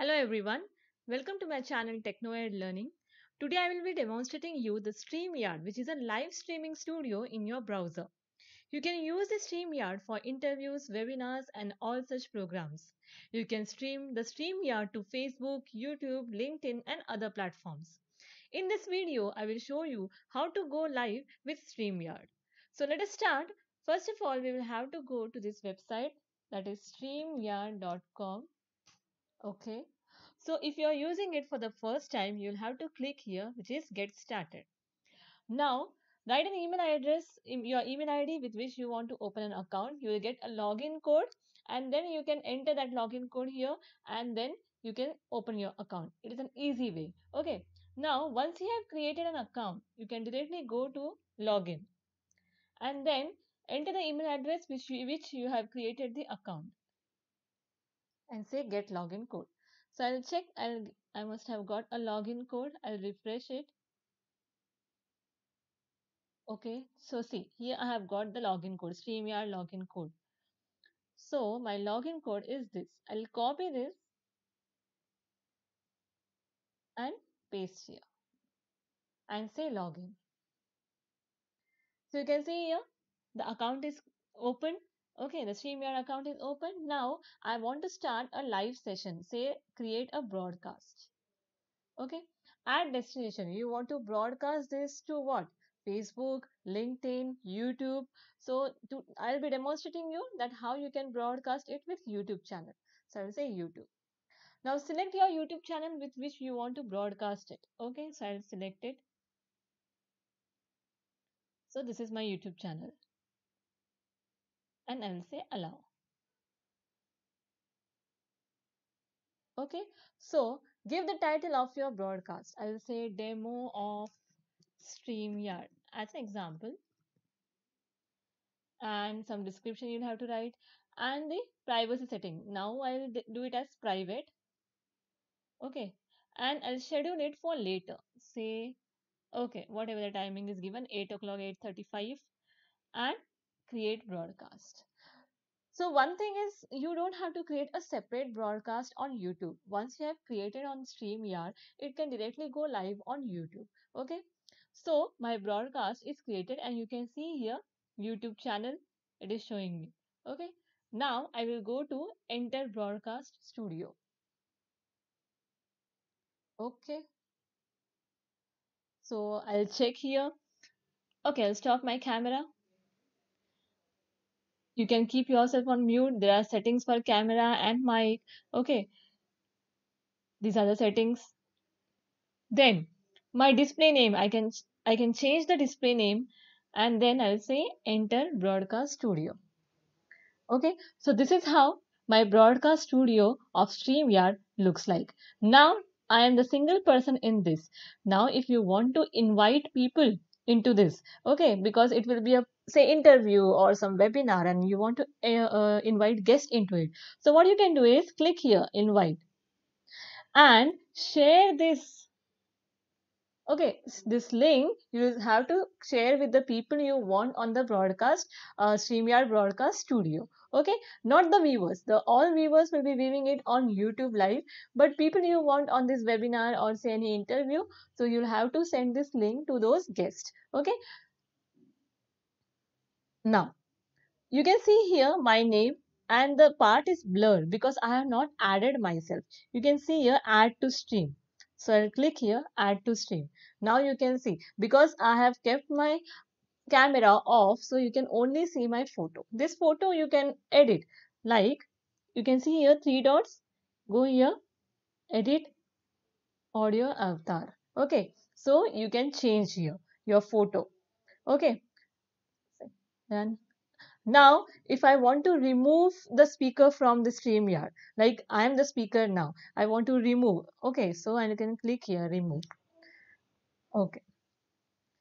Hello everyone, welcome to my channel TechnoEd Learning. Today I will be demonstrating you the StreamYard which is a live streaming studio in your browser. You can use the StreamYard for interviews, webinars and all such programs. You can stream the StreamYard to Facebook, YouTube, LinkedIn and other platforms. In this video, I will show you how to go live with StreamYard. So let us start. First of all, we will have to go to this website that is streamyard.com Okay. So if you're using it for the first time, you'll have to click here, which is get started. Now, write an email address, your email ID with which you want to open an account. You will get a login code and then you can enter that login code here and then you can open your account. It is an easy way. Okay. Now, once you have created an account, you can directly go to login and then enter the email address which you, which you have created the account and say get login code. So I'll check, I'll, I must have got a login code. I'll refresh it. Okay, so see here I have got the login code, StreamYard login code. So my login code is this. I'll copy this and paste here and say login. So you can see here the account is open Okay, the StreamYard account is open. Now, I want to start a live session. Say, create a broadcast. Okay, at destination, you want to broadcast this to what? Facebook, LinkedIn, YouTube. So, to, I'll be demonstrating you that how you can broadcast it with YouTube channel. So, I'll say YouTube. Now, select your YouTube channel with which you want to broadcast it. Okay, so I'll select it. So, this is my YouTube channel and I will say allow. Okay, so give the title of your broadcast. I will say demo of StreamYard as an example. And some description you'll have to write and the privacy setting. Now I will do it as private. Okay, and I'll schedule it for later. Say, okay, whatever the timing is given, 8 o'clock, 8.35 and create broadcast. So one thing is you don't have to create a separate broadcast on YouTube. Once you have created on StreamYard, it can directly go live on YouTube. Okay. So my broadcast is created and you can see here YouTube channel. It is showing me. Okay. Now I will go to enter broadcast studio. Okay. So I'll check here. Okay. I'll stop my camera you can keep yourself on mute there are settings for camera and mic okay these are the settings then my display name i can i can change the display name and then i'll say enter broadcast studio okay so this is how my broadcast studio of StreamYard looks like. Now, I am the single person in this. Now, if you want to invite people into this okay because it will be a say interview or some webinar and you want to uh, uh, invite guest into it so what you can do is click here invite and share this okay this link you have to share with the people you want on the broadcast uh, streamyard broadcast studio okay not the viewers the all viewers will be viewing it on youtube live but people you want on this webinar or say any interview so you'll have to send this link to those guests okay now you can see here my name and the part is blurred because i have not added myself you can see here add to stream so I'll click here add to stream. Now you can see because I have kept my camera off so you can only see my photo. This photo you can edit like you can see here three dots. Go here edit audio avatar. Okay so you can change here your photo. Okay then now, if I want to remove the speaker from the StreamYard, like I am the speaker now, I want to remove. Okay, so I can click here, remove. Okay.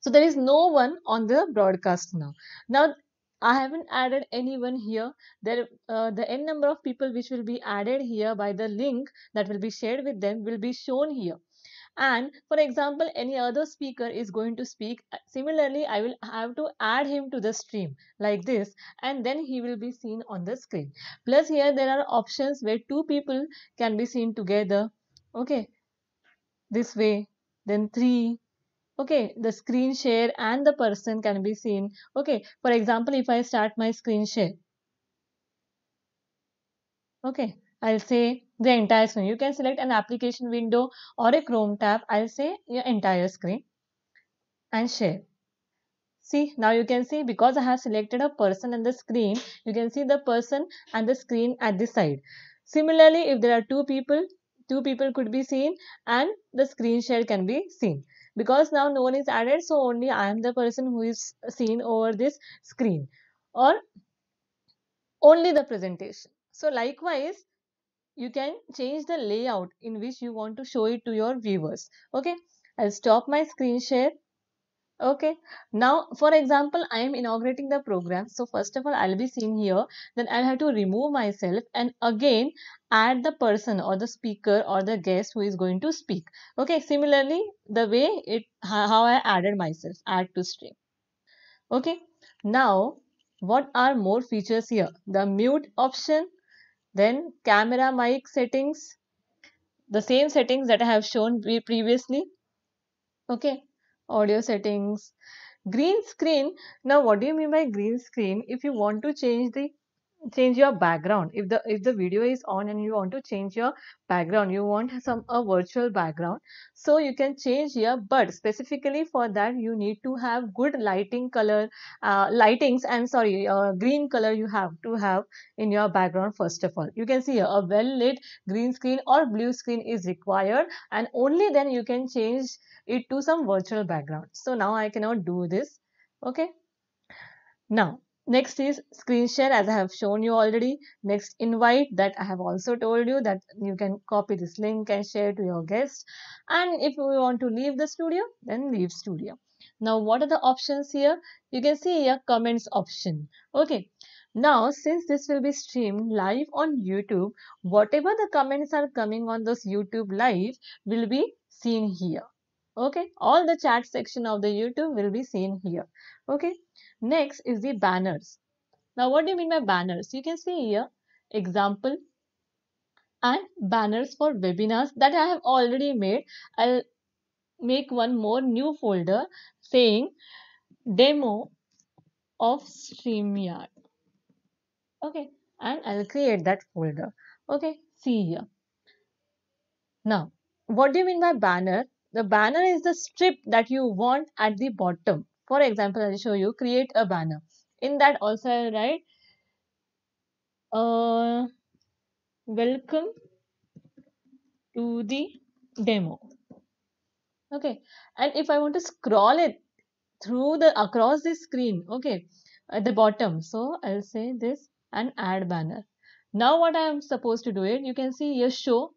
So there is no one on the broadcast now. Now, I haven't added anyone here. There, uh, the n number of people which will be added here by the link that will be shared with them will be shown here and for example any other speaker is going to speak uh, similarly i will have to add him to the stream like this and then he will be seen on the screen plus here there are options where two people can be seen together okay this way then three okay the screen share and the person can be seen okay for example if i start my screen share okay I'll say the entire screen. You can select an application window or a Chrome tab. I'll say your entire screen and share. See, now you can see because I have selected a person and the screen, you can see the person and the screen at the side. Similarly, if there are two people, two people could be seen and the screen share can be seen. Because now no one is added, so only I am the person who is seen over this screen or only the presentation. So likewise, you can change the layout in which you want to show it to your viewers okay i'll stop my screen share okay now for example i am inaugurating the program so first of all i'll be seen here then i'll have to remove myself and again add the person or the speaker or the guest who is going to speak okay similarly the way it how i added myself add to stream okay now what are more features here the mute option then camera mic settings, the same settings that I have shown previously. Okay, audio settings, green screen. Now what do you mean by green screen? If you want to change the change your background if the if the video is on and you want to change your background you want some a virtual background so you can change here but specifically for that you need to have good lighting color uh, lightings and sorry uh, green color you have to have in your background first of all you can see here a well lit green screen or blue screen is required and only then you can change it to some virtual background so now i cannot do this okay now Next is screen share as I have shown you already. Next invite that I have also told you that you can copy this link and share to your guest. And if you want to leave the studio, then leave studio. Now what are the options here? You can see here comments option. Okay. Now since this will be streamed live on YouTube, whatever the comments are coming on this YouTube live will be seen here. Okay. All the chat section of the YouTube will be seen here. Okay. Next is the banners. Now what do you mean by banners? You can see here example and banners for webinars that I have already made. I'll make one more new folder saying demo of StreamYard. Okay, and I'll create that folder. Okay, see here. Now, what do you mean by banner? The banner is the strip that you want at the bottom. For example, I'll show you create a banner. In that also I'll write uh, welcome to the demo. Okay, and if I want to scroll it through the across the screen, okay, at the bottom. So I'll say this and add banner. Now what I am supposed to do it, you can see your show.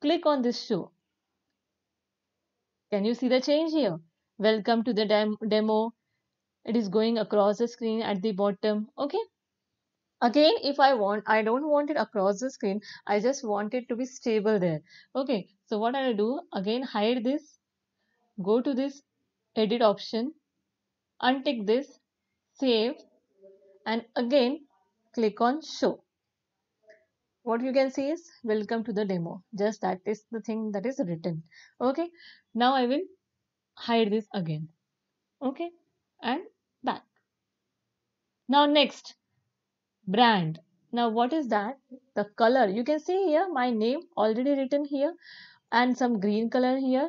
Click on this show. Can you see the change here? welcome to the dem demo it is going across the screen at the bottom okay again if i want i don't want it across the screen i just want it to be stable there okay so what i'll do again hide this go to this edit option untick this save and again click on show what you can see is welcome to the demo just that is the thing that is written okay now i will hide this again okay and back now next brand now what is that the color you can see here my name already written here and some green color here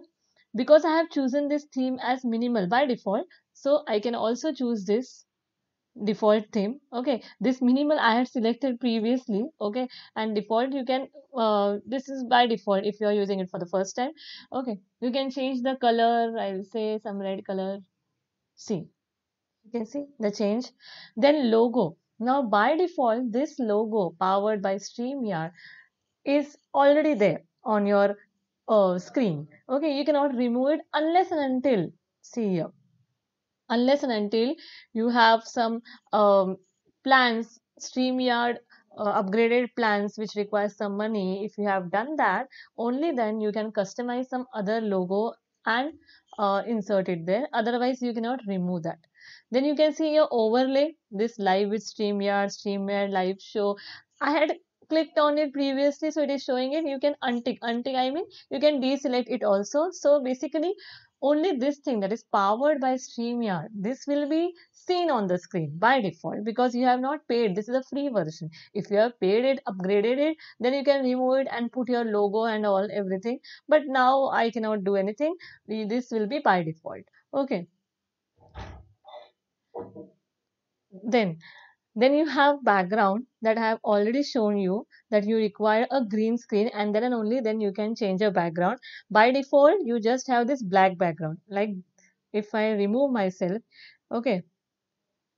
because I have chosen this theme as minimal by default so I can also choose this default theme okay this minimal i had selected previously okay and default you can uh, this is by default if you are using it for the first time okay you can change the color i'll say some red color see you can see the change then logo now by default this logo powered by StreamYard is already there on your uh, screen okay you cannot remove it unless and until see here unless and until you have some um, plans StreamYard uh, upgraded plans which requires some money if you have done that only then you can customize some other logo and uh, insert it there otherwise you cannot remove that then you can see your overlay this live with StreamYard, StreamYard live show I had clicked on it previously so it is showing it you can untick untick I mean you can deselect it also so basically only this thing that is powered by StreamYard, this will be seen on the screen by default because you have not paid. This is a free version. If you have paid it, upgraded it, then you can remove it and put your logo and all everything. But now I cannot do anything. This will be by default. Okay. Then then you have background that I have already shown you that you require a green screen and then and only then you can change your background. By default, you just have this black background. Like if I remove myself, okay,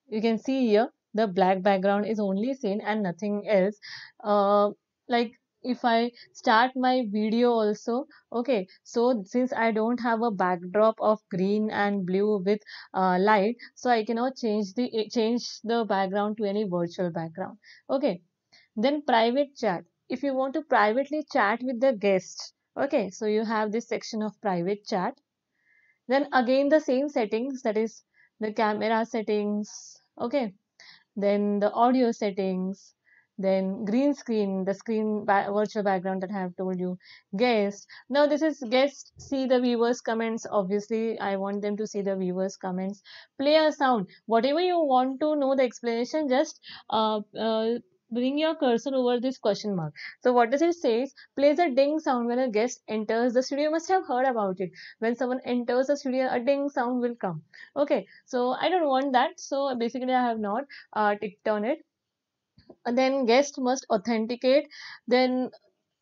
you can see here the black background is only seen and nothing else. Uh, like if I start my video also okay so since I don't have a backdrop of green and blue with uh, light so I cannot change the eh, change the background to any virtual background okay then private chat if you want to privately chat with the guest okay so you have this section of private chat then again the same settings that is the camera settings okay then the audio settings then green screen the screen virtual background that i have told you guest now this is guest see the viewers comments obviously i want them to see the viewers comments Play a sound whatever you want to know the explanation just uh, uh, bring your cursor over this question mark. So what does it say? Plays a ding sound when a guest enters the studio. You must have heard about it. When someone enters the studio, a ding sound will come. Okay, so I don't want that. So basically I have not uh, ticked on it and then guest must authenticate then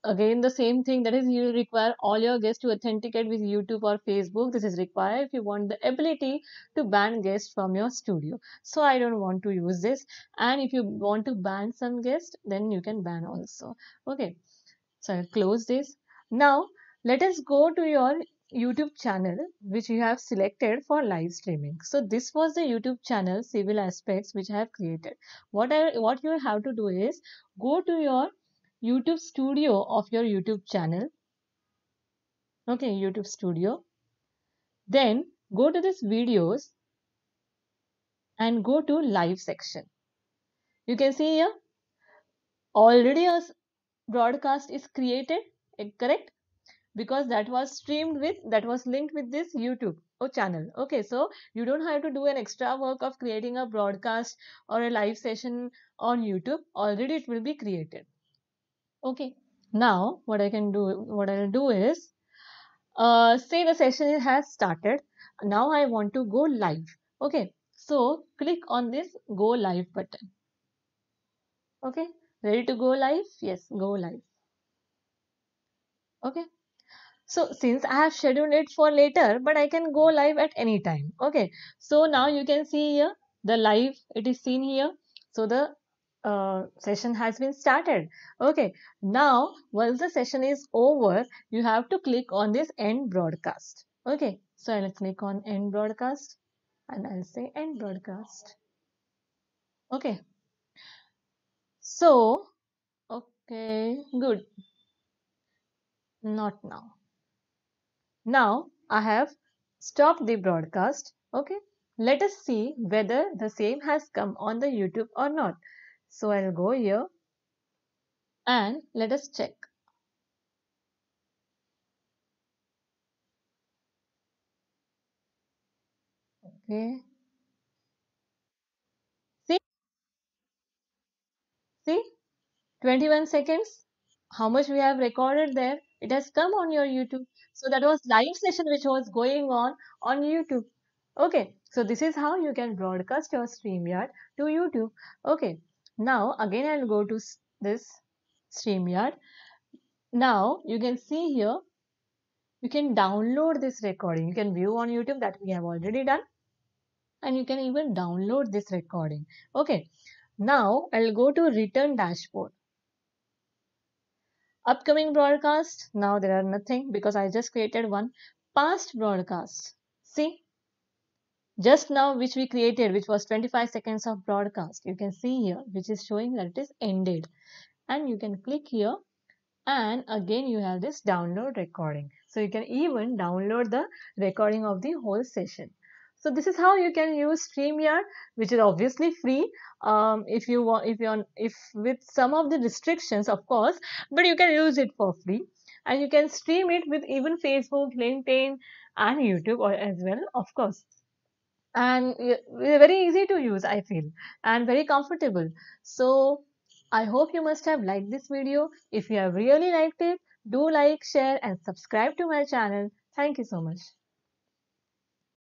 again the same thing that is you require all your guests to authenticate with youtube or facebook this is required if you want the ability to ban guests from your studio so i don't want to use this and if you want to ban some guests then you can ban also okay so i'll close this now let us go to your YouTube channel which you have selected for live streaming. So this was the YouTube channel civil aspects which I have created. What I, what you have to do is go to your YouTube studio of your YouTube channel. Okay, YouTube studio. Then go to this videos and go to live section. You can see here already a broadcast is created, eh, correct? because that was streamed with that was linked with this youtube or oh, channel okay so you don't have to do an extra work of creating a broadcast or a live session on youtube already it will be created okay now what i can do what i'll do is uh, say the session has started now i want to go live okay so click on this go live button okay ready to go live yes go live okay so since I have scheduled it for later, but I can go live at any time. Okay. So now you can see here the live, it is seen here. So the uh, session has been started. Okay. Now, once the session is over, you have to click on this end broadcast. Okay. So I'll click on end broadcast and I'll say end broadcast. Okay. So, okay, good. Not now. Now I have stopped the broadcast. Okay. Let us see whether the same has come on the YouTube or not. So I'll go here and let us check. Okay. See? See? 21 seconds. How much we have recorded there? it has come on your youtube so that was live session which was going on on youtube okay so this is how you can broadcast your streamyard to youtube okay now again i'll go to this streamyard now you can see here you can download this recording you can view on youtube that we have already done and you can even download this recording okay now i'll go to return dashboard Upcoming broadcast, now there are nothing because I just created one. Past broadcast, see? Just now which we created, which was 25 seconds of broadcast. You can see here, which is showing that it is ended. And you can click here and again you have this download recording. So you can even download the recording of the whole session so this is how you can use StreamYard, which is obviously free. Um, if you want, if you're if with some of the restrictions, of course, but you can use it for free, and you can stream it with even Facebook, LinkedIn, and YouTube as well, of course. And very easy to use, I feel, and very comfortable. So I hope you must have liked this video. If you have really liked it, do like, share, and subscribe to my channel. Thank you so much.